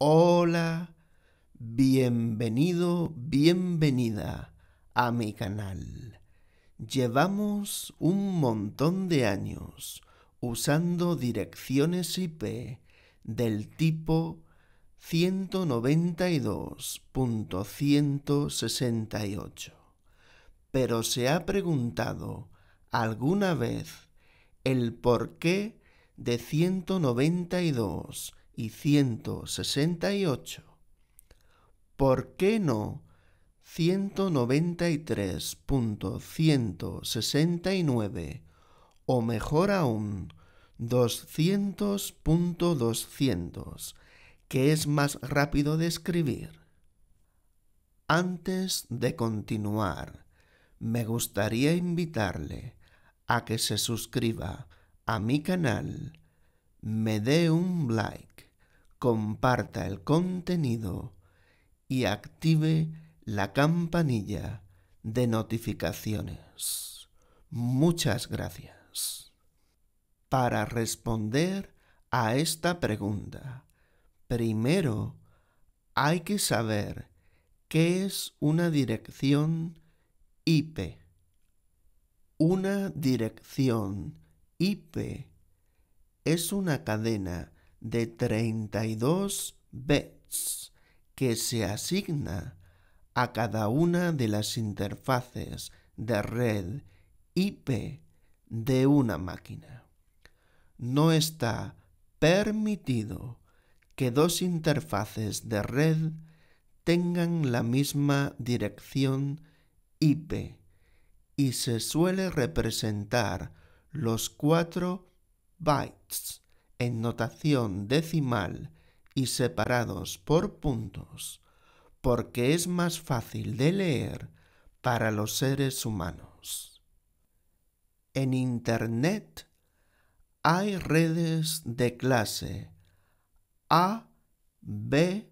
Hola, bienvenido, bienvenida a mi canal. Llevamos un montón de años usando direcciones IP del tipo 192.168. Pero se ha preguntado alguna vez el porqué de 192 y 168. ¿Por qué no 193.169 o mejor aún 200.200, que es más rápido de escribir? Antes de continuar, me gustaría invitarle a que se suscriba a mi canal, me dé un like comparta el contenido y active la campanilla de notificaciones. Muchas gracias. Para responder a esta pregunta, primero hay que saber qué es una dirección IP. Una dirección IP es una cadena de 32 bits que se asigna a cada una de las interfaces de red IP de una máquina. No está permitido que dos interfaces de red tengan la misma dirección IP y se suele representar los 4 bytes en notación decimal y separados por puntos, porque es más fácil de leer para los seres humanos. En Internet hay redes de clase A, B,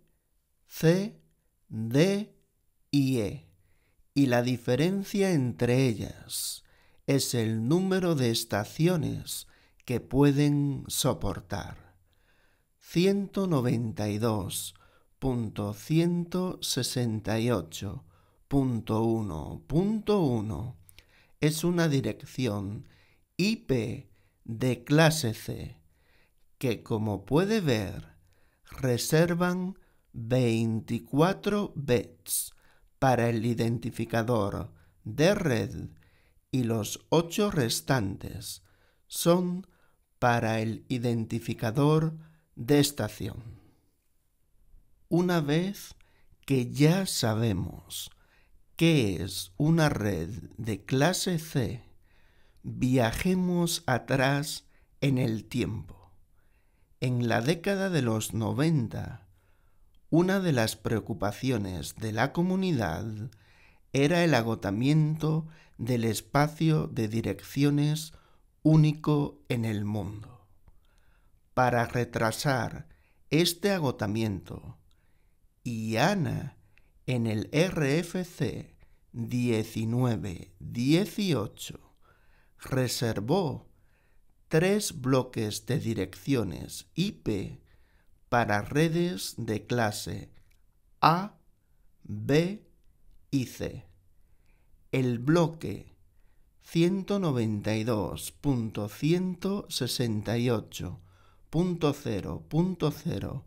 C, D y E, y la diferencia entre ellas es el número de estaciones que pueden soportar. 192.168.1.1 es una dirección IP de clase C que, como puede ver, reservan 24 bits para el identificador de red y los 8 restantes son para el identificador de estación. Una vez que ya sabemos qué es una red de clase C, viajemos atrás en el tiempo. En la década de los 90, una de las preocupaciones de la comunidad era el agotamiento del espacio de direcciones único en el mundo. Para retrasar este agotamiento, y en el RFC 1918, reservó tres bloques de direcciones IP para redes de clase A, B y C. El bloque 192.168.0.0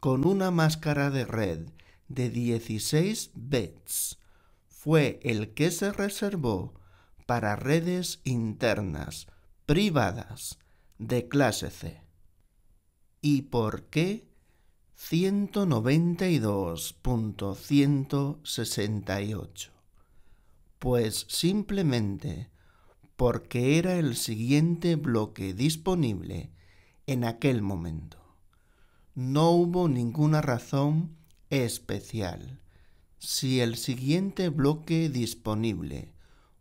con una máscara de red de 16 bits. Fue el que se reservó para redes internas privadas de clase C. ¿Y por qué 192.168? Pues simplemente porque era el siguiente bloque disponible en aquel momento. No hubo ninguna razón especial. Si el siguiente bloque disponible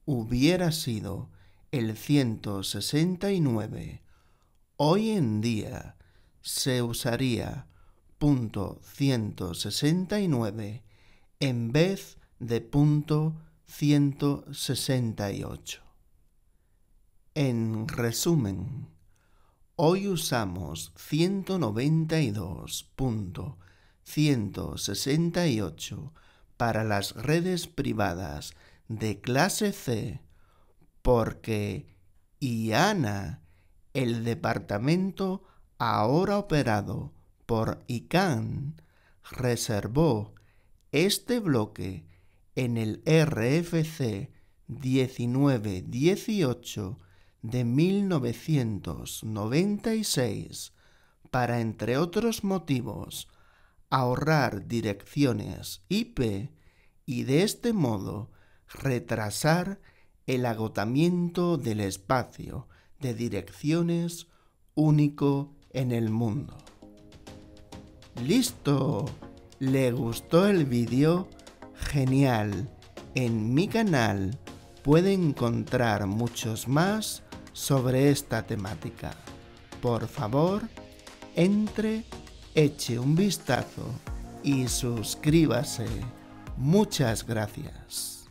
hubiera sido el 169, hoy en día se usaría punto 169 en vez de punto 168. En resumen, hoy usamos 192.168 para las redes privadas de clase C porque IANA, el departamento ahora operado por ICANN, reservó este bloque en el RFC 1918 de 1996 para, entre otros motivos, ahorrar direcciones IP y de este modo retrasar el agotamiento del espacio de direcciones único en el mundo. ¡Listo! ¿Le gustó el vídeo? Genial. En mi canal puede encontrar muchos más sobre esta temática. Por favor, entre, eche un vistazo y suscríbase. Muchas gracias.